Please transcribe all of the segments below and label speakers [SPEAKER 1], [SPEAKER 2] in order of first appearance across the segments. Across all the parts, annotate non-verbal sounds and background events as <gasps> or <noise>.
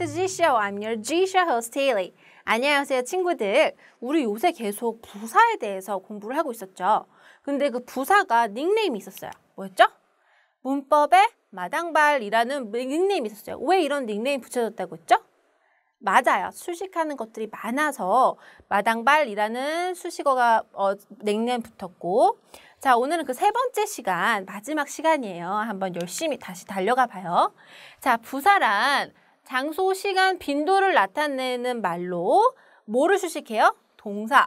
[SPEAKER 1] 팟스트 G쇼. I'm your G쇼 host, Haley. 안녕하세요, 친구들. 우리 요새 계속 부사에 대해서 공부를 하고 있었죠. 근데 그 부사가 닉네임이 있었어요. 뭐였죠? 문법의 마당발이라는 닉네임이 있었어요. 왜 이런 닉네임 붙여졌다고 했죠? 맞아요. 수식하는 것들이 많아서 마당발이라는 수식어가 어, 닉네임 붙었고 자, 오늘은 그 세 번째 시간, 마지막 시간이에요. 한번 열심히 다시 달려가 봐요. 자, 부사란 장소, 시간, 빈도를 나타내는 말로 뭐를 수식해요? 동사,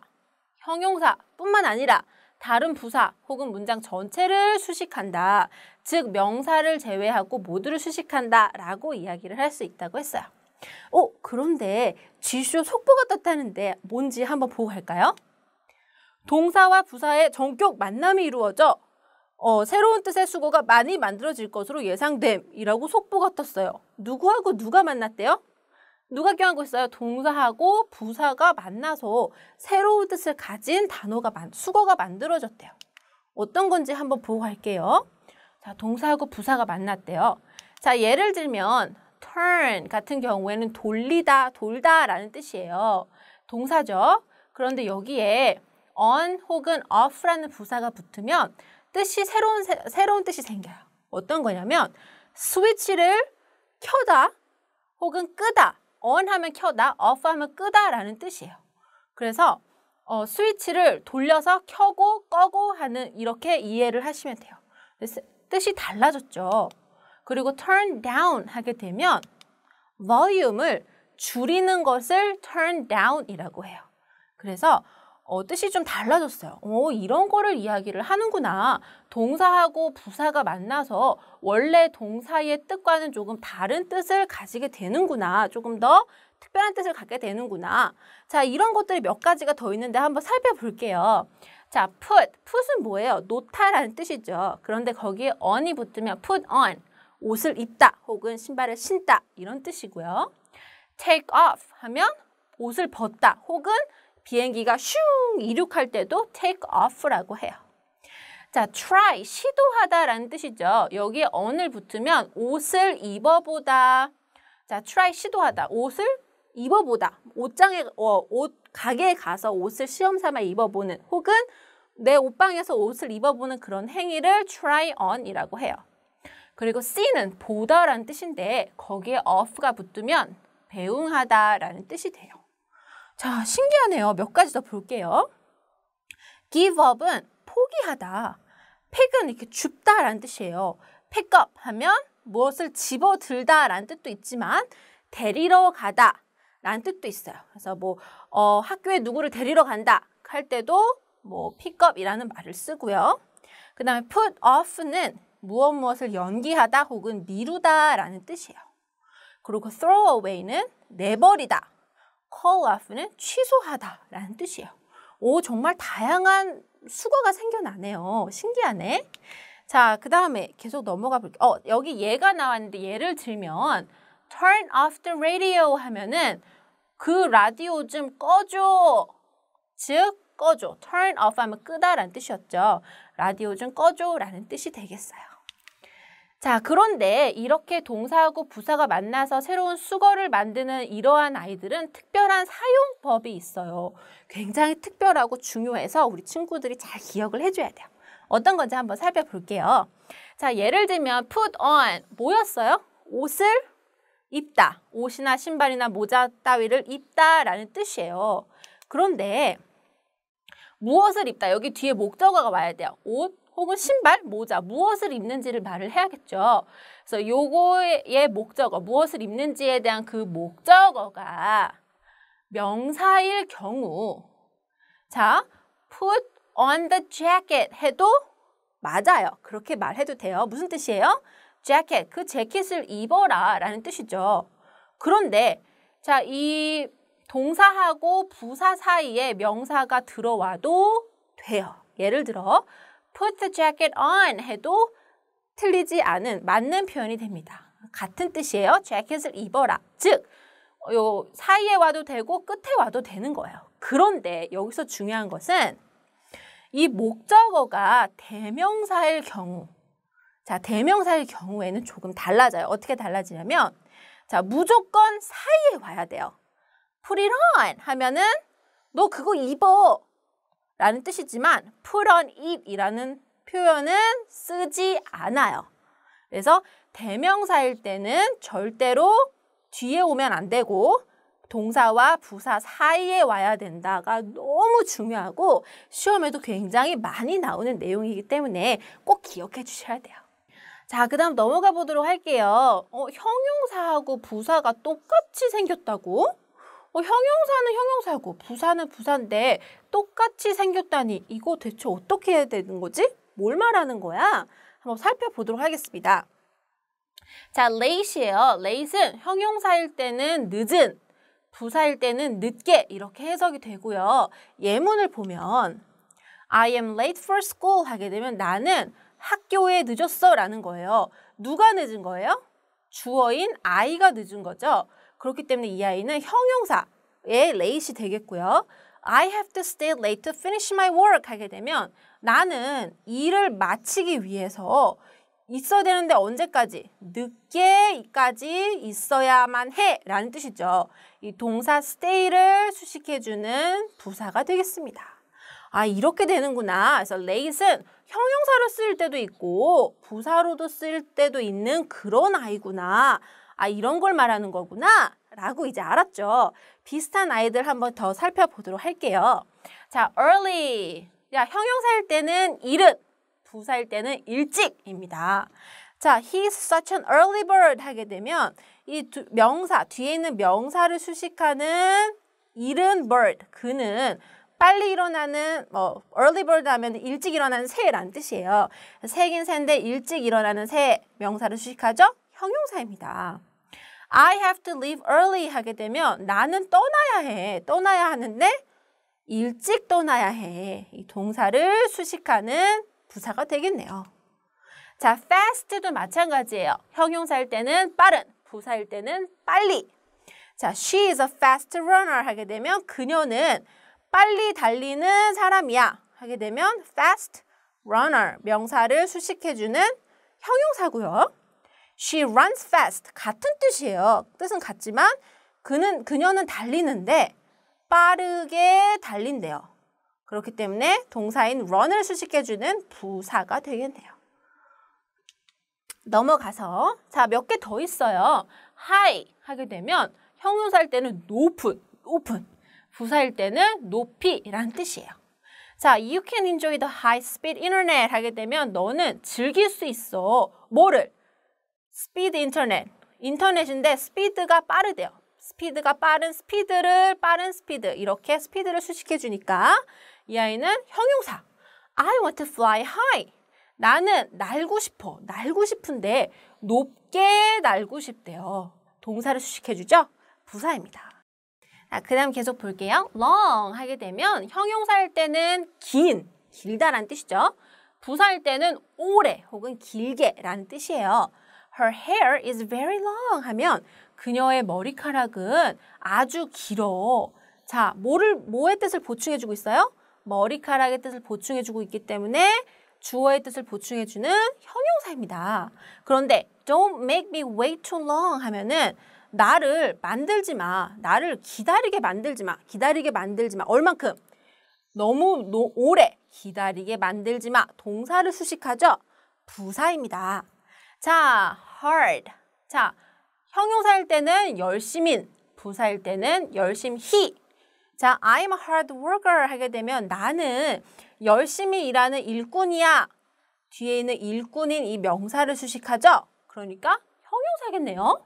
[SPEAKER 1] 형용사 뿐만 아니라 다른 부사 혹은 문장 전체를 수식한다. 즉 명사를 제외하고 모두를 수식한다 라고 이야기를 할 수 있다고 했어요. 어, 그런데 지쇼 속보가 떴다는데 뭔지 한번 보고 갈까요? 동사와 부사의 정격 만남이 이루어져 어, 새로운 뜻의 수고가 많이 만들어질 것으로 예상됨이라고 속보가 떴어요. 누구하고 누가 만났대요? 누가 경하고 있어요? 동사하고 부사가 만나서 새로운 뜻을 가진 단어가 만, 수거가 만들어졌대요. 어떤 건지 한번 보고 갈게요. 자, 동사하고 부사가 만났대요. 자, 예를 들면 turn 같은 경우에는 돌리다, 돌다라는 뜻이에요. 동사죠. 그런데 여기에 on 혹은 off라는 부사가 붙으면 뜻이 새로운 새, 새로운 뜻이 생겨요. 어떤 거냐면 스위치를 켜다 혹은 끄다 on 하면 켜다 off 하면 끄다라는 뜻이에요. 그래서 어, 스위치를 돌려서 켜고 꺼고 하는 이렇게 이해를 하시면 돼요. 뜻이 달라졌죠. 그리고 turn down 하게 되면 volume을 줄이는 것을 turn down이라고 해요. 그래서 어, 뜻이 좀 달라졌어요. 어, 이런 거를 이야기를 하는구나. 동사하고 부사가 만나서 원래 동사의 뜻과는 조금 다른 뜻을 가지게 되는구나. 조금 더 특별한 뜻을 갖게 되는구나. 자, 이런 것들이 몇 가지가 더 있는데 한번 살펴볼게요. 자, put. put은 뭐예요? 놓다라는 뜻이죠. 그런데 거기에 on이 붙으면 put on. 옷을 입다 혹은 신발을 신다 이런 뜻이고요. take off 하면 옷을 벗다 혹은 비행기가 슝 이륙할 때도 take off라고 해요. 자, try, 시도하다라는 뜻이죠. 여기에 on을 붙으면 옷을 입어보다. 자, try, 시도하다. 옷을 입어보다. 옷장에, 어, 옷, 가게에 가서 옷을 시험 삼아 입어보는 혹은 내 옷방에서 옷을 입어보는 그런 행위를 try on이라고 해요. 그리고 see는 보다라는 뜻인데 거기에 off가 붙으면 배웅하다라는 뜻이 돼요. 자, 신기하네요. 몇 가지 더 볼게요. give up은 포기하다. 팩은 이렇게 줍다라는 뜻이에요. pick up 하면 무엇을 집어들다 라는 뜻도 있지만 데리러 가다 라는 뜻도 있어요. 그래서 뭐 어, 학교에 누구를 데리러 간다 할 때도 뭐 pick up이라는 말을 쓰고요. 그 다음에 put off는 무엇 무엇을 연기하다 혹은 미루다 라는 뜻이에요. 그리고 throw away는 내버리다 call off는 취소하다라는 뜻이에요. 오, 정말 다양한 수거가 생겨나네요. 신기하네. 자, 그 다음에 계속 넘어가 볼게요. 어, 여기 예가 나왔는데 예를 들면 turn off the radio 하면은 그 라디오 좀 꺼줘. 즉, 꺼줘. turn off 하면 끄다라는 뜻이었죠. 라디오 좀 꺼줘라는 뜻이 되겠어요. 자, 그런데 이렇게 동사하고 부사가 만나서 새로운 수거를 만드는 이러한 아이들은 특별한 사용법이 있어요. 굉장히 특별하고 중요해서 우리 친구들이 잘 기억을 해줘야 돼요. 어떤 건지 한번 살펴볼게요. 자, 예를 들면 put on 뭐였어요? 옷을 입다. 옷이나 신발이나 모자 따위를 입다라는 뜻이에요. 그런데 무엇을 입다. 여기 뒤에 목적어가 와야 돼요. 옷, 혹은 신발, 모자, 무엇을 입는지를 말을 해야겠죠. 그래서 요거의 목적어, 무엇을 입는지에 대한 그 목적어가 명사일 경우 자, put on the jacket 해도 맞아요. 그렇게 말해도 돼요. 무슨 뜻이에요? j a c 그 재킷을 입어라 라는 뜻이죠. 그런데 자, 이 동사하고 부사 사이에 명사가 들어와도 돼요. 예를 들어 put the jacket on 해도 틀리지 않은 맞는 표현이 됩니다. 같은 뜻이에요. 재킷을 입어라. 즉, 요 사이에 와도 되고 끝에 와도 되는 거예요. 그런데 여기서 중요한 것은 이 목적어가 대명사일 경우 자, 대명사일 경우에는 조금 달라져요. 어떻게 달라지냐면 자, 무조건 사이에 와야 돼요. put it on 하면은 너 그거 입어. 라는 뜻이지만 put on it 이라는 표현은 쓰지 않아요. 그래서 대명사일 때는 절대로 뒤에 오면 안 되고 동사와 부사 사이에 와야 된다가 너무 중요하고 시험에도 굉장히 많이 나오는 내용이기 때문에 꼭 기억해 주셔야 돼요. 자, 그 다음 넘어가 보도록 할게요. 어, 형용사하고 부사가 똑같이 생겼다고? 어, 형용사는 형용사고 부사는 부사인데 똑같이 생겼다니 이거 대체 어떻게 해야 되는 거지? 뭘 말하는 거야? 한번 살펴보도록 하겠습니다. 자, late이에요. late은 형용사일 때는 늦은, 부사일 때는 늦게 이렇게 해석이 되고요. 예문을 보면 I am late for school 하게 되면 나는 학교에 늦었어 라는 거예요. 누가 늦은 거예요? 주어인 아이가 늦은 거죠. 그렇기 때문에 이 아이는 형용사의 late이 되겠고요. I have to stay late to finish my work 하게 되면 나는 일을 마치기 위해서 있어야 되는데 언제까지? 늦게까지 있어야만 해 라는 뜻이죠. 이 동사 stay를 수식해주는 부사가 되겠습니다. 아 이렇게 되는구나. 그래서 late은 형용사로 쓸 때도 있고 부사로도 쓸 때도 있는 그런 아이구나 아 이런 걸 말하는 거구나 라고 이제 알았죠. 비슷한 아이들 한번 더 살펴보도록 할게요. 자, early. 야, 형용사일 때는 이른, 부사일 때는 일찍입니다. 자, he's such an early bird 하게 되면 이 두, 명사, 뒤에 있는 명사를 수식하는 이른 bird, 그는 빨리 일어나는 뭐 early bird 하면 일찍 일어나는 새란 뜻이에요. 새긴 새인데 일찍 일어나는 새 명사를 수식하죠. 형용사입니다. I have to leave early 하게 되면 나는 떠나야 해. 떠나야 하는데 일찍 떠나야 해. 이 동사를 수식하는 부사가 되겠네요. 자, fast도 마찬가지예요. 형용사일 때는 빠른, 부사일 때는 빨리. 자, she is a fast runner 하게 되면 그녀는 빨리 달리는 사람이야 하게 되면 fast runner 명사를 수식해주는 형용사고요. She runs fast 같은 뜻이에요. 뜻은 같지만 그는 그녀는 달리는데 빠르게 달린대요. 그렇기 때문에 동사인 run을 수식해주는 부사가 되겠네요. 넘어가서 자 몇 개 더 있어요. high 하게 되면 형용사일 때는 높은, 높은 부사일 때는 높이란 뜻이에요. 자, you can enjoy the high speed internet 하게 되면 너는 즐길 수 있어. 뭐를? 스피드 인터넷. 인터넷인데 스피드가 빠르대요. 스피드가 빠른 스피드를 빠른 스피드 이렇게 스피드를 수식해 주니까 이 아이는 형용사 I want to fly high 나는 날고 싶어 날고 싶은데 높게 날고 싶대요 동사를 수식해 주죠 부사입니다 자, 그 다음 계속 볼게요 long 하게 되면 형용사일 때는 긴 길다란 뜻이죠 부사일 때는 오래 혹은 길게 라는 뜻이에요 her hair is very long 하면 그녀의 머리카락은 아주 길어. 자, 뭐를 뭐의 뜻을 보충해 주고 있어요? 머리카락의 뜻을 보충해 주고 있기 때문에 주어의 뜻을 보충해 주는 형용사입니다. 그런데 don't make me wait too long 하면은 나를 만들지 마. 나를 기다리게 만들지 마. 기다리게 만들지 마. 얼만큼? 너무 노, 오래 기다리게 만들지 마. 동사를 수식하죠? 부사입니다. 자, hard. 자, 형용사일 때는 열심인, 부사일 때는 열심히. 자, I'm a hard worker 하게 되면 나는 열심히 일하는 일꾼이야. 뒤에 있는 일꾼인 이 명사를 수식하죠. 그러니까 형용사겠네요.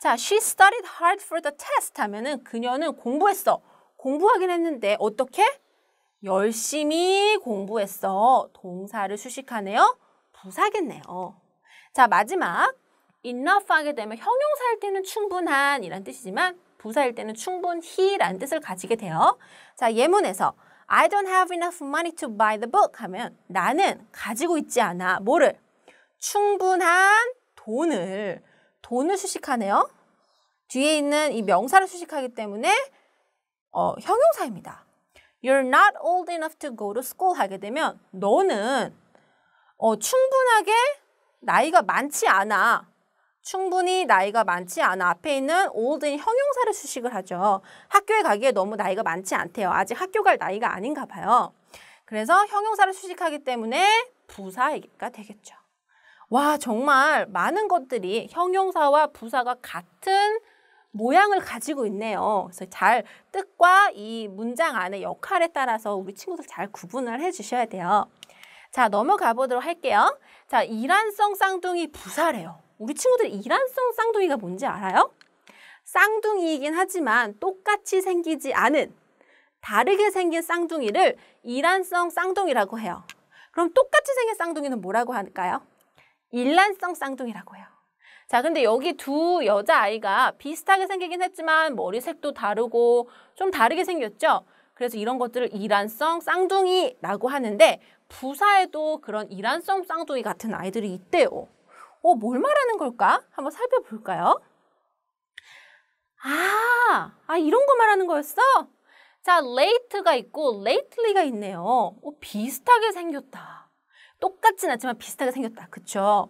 [SPEAKER 1] 자, she studied hard for the test 하면은 그녀는 공부했어. 공부하긴 했는데 어떻게? 열심히 공부했어. 동사를 수식하네요. 부사겠네요. 자, 마지막. enough 하게 되면 형용사일 때는 충분한 이란 뜻이지만 부사일 때는 충분히라는 뜻을 가지게 돼요. 자, 예문에서 I don't have enough money to buy the book 하면 나는 가지고 있지 않아. 뭐를? 충분한 돈을. 돈을 수식하네요. 뒤에 있는 이 명사를 수식하기 때문에 어, 형용사입니다. You're not old enough to go to school 하게 되면 너는 어, 충분하게 나이가 많지 않아. 충분히 나이가 많지 않아. 앞에 있는 old인 형용사를 수식을 하죠. 학교에 가기에 너무 나이가 많지 않대요. 아직 학교 갈 나이가 아닌가 봐요. 그래서 형용사를 수식하기 때문에 부사가 되겠죠. 와 정말 많은 것들이 형용사와 부사가 같은 모양을 가지고 있네요. 그래서 잘 뜻과 이 문장 안의 역할에 따라서 우리 친구들 잘 구분을 해주셔야 돼요. 자, 넘어가 보도록 할게요. 자, 이란성 쌍둥이 부사래요. 우리 친구들 이란성 쌍둥이가 뭔지 알아요? 쌍둥이이긴 하지만 똑같이 생기지 않은 다르게 생긴 쌍둥이를 이란성 쌍둥이라고 해요. 그럼 똑같이 생긴 쌍둥이는 뭐라고 할까요? 일란성 쌍둥이라고 해요. 자, 근데 여기 두 여자아이가 비슷하게 생기긴 했지만 머리색도 다르고 좀 다르게 생겼죠? 그래서 이런 것들을 이란성 쌍둥이라고 하는데 부사에도 그런 이란성 쌍둥이 같은 아이들이 있대요. 어, 뭘 말하는 걸까? 한번 살펴볼까요? 아, 아 이런 거 말하는 거였어? 자, late가 있고 lately가 있네요. 어, 비슷하게 생겼다. 똑같진 않지만 비슷하게 생겼다. 그쵸?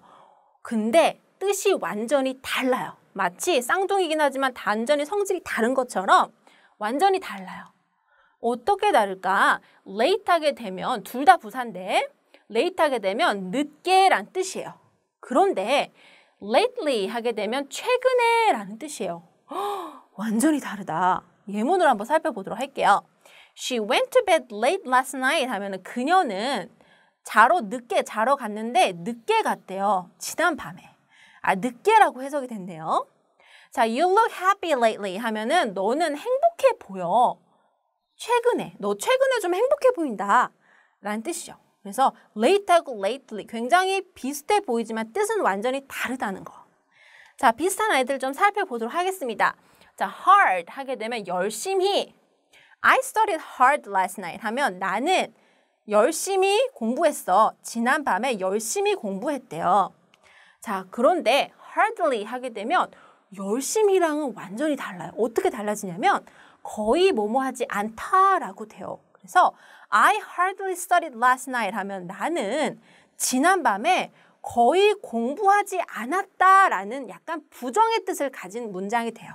[SPEAKER 1] 근데 뜻이 완전히 달라요. 마치 쌍둥이긴 하지만 단전히 성질이 다른 것처럼 완전히 달라요. 어떻게 다를까? late하게 되면 둘 다 부사인데 late하게 되면 늦게란 뜻이에요. 그런데 lately 하게 되면 최근에 라는 뜻이에요. <gasps> 완전히 다르다. 예문을 한번 살펴보도록 할게요. She went to bed late last night 하면 그녀는 자러 늦게 자러 갔는데 늦게 갔대요. 지난 밤에. 아, 늦게라고 해석이 된대요. 자, you look happy lately 하면은 너는 행복해 보여. 최근에, 너 최근에 좀 행복해 보인다. 라는 뜻이죠. 그래서 late하고 lately 굉장히 비슷해 보이지만 뜻은 완전히 다르다는 거. 자, 비슷한 아이들 좀 살펴보도록 하겠습니다. 자, hard 하게 되면 열심히 I studied hard last night 하면 나는 열심히 공부했어. 지난 밤에 열심히 공부했대요. 자, 그런데 hardly 하게 되면 열심히랑은 완전히 달라요. 어떻게 달라지냐면 거의 뭐뭐하지 않다라고 돼요. 그래서 I hardly studied last night 하면 나는 지난밤에 거의 공부하지 않았다라는 약간 부정의 뜻을 가진 문장이 돼요.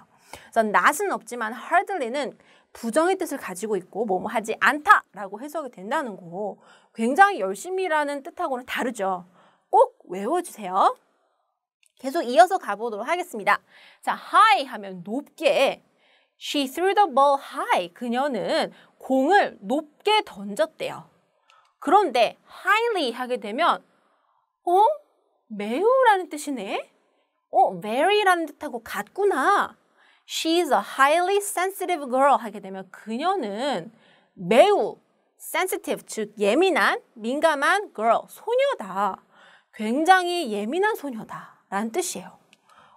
[SPEAKER 1] 그래서 not은 없지만 hardly는 부정의 뜻을 가지고 있고 뭐뭐 하지 않다라고 해석이 된다는 거 굉장히 열심히라는 뜻하고는 다르죠. 꼭 외워주세요. 계속 이어서 가보도록 하겠습니다. 자, high 하면 높게 She threw the ball high. 그녀는 공을 높게 던졌대요. 그런데 highly 하게 되면 어? 매우라는 뜻이네? 어? very라는 뜻하고 같구나. She's a highly sensitive girl 하게 되면 그녀는 매우 sensitive 즉 예민한 민감한 girl 소녀다. 굉장히 예민한 소녀다 라는 뜻이에요.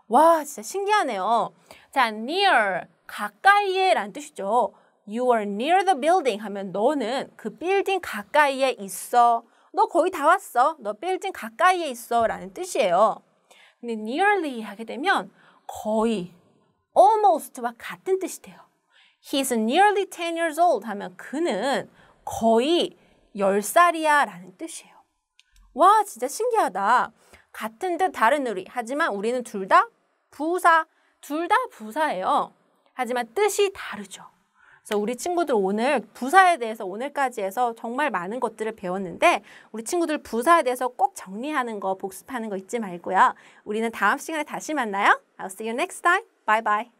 [SPEAKER 1] 와 진짜 신기하네요. 자 near 가까이에 라는 뜻이죠. You are near the building 하면 너는 그 빌딩 가까이에 있어. 너 거의 다 왔어. 너 빌딩 가까이에 있어. 라는 뜻이에요. 근데 nearly 하게 되면 거의, almost와 같은 뜻이 돼요. He's nearly 10 years old 하면 그는 거의 10살이야 라는 뜻이에요. 와, 진짜 신기하다. 같은 듯 다른 우리. 하지만 우리는 둘 다 부사, 둘 다 부사예요. 하지만 뜻이 다르죠. 그래서 우리 친구들 오늘 부사에 대해서 오늘까지 해서 정말 많은 것들을 배웠는데 우리 친구들 부사에 대해서 꼭 정리하는 거 복습하는 거 잊지 말고요. 우리는 다음 시간에 다시 만나요. I'll see you next time. Bye bye.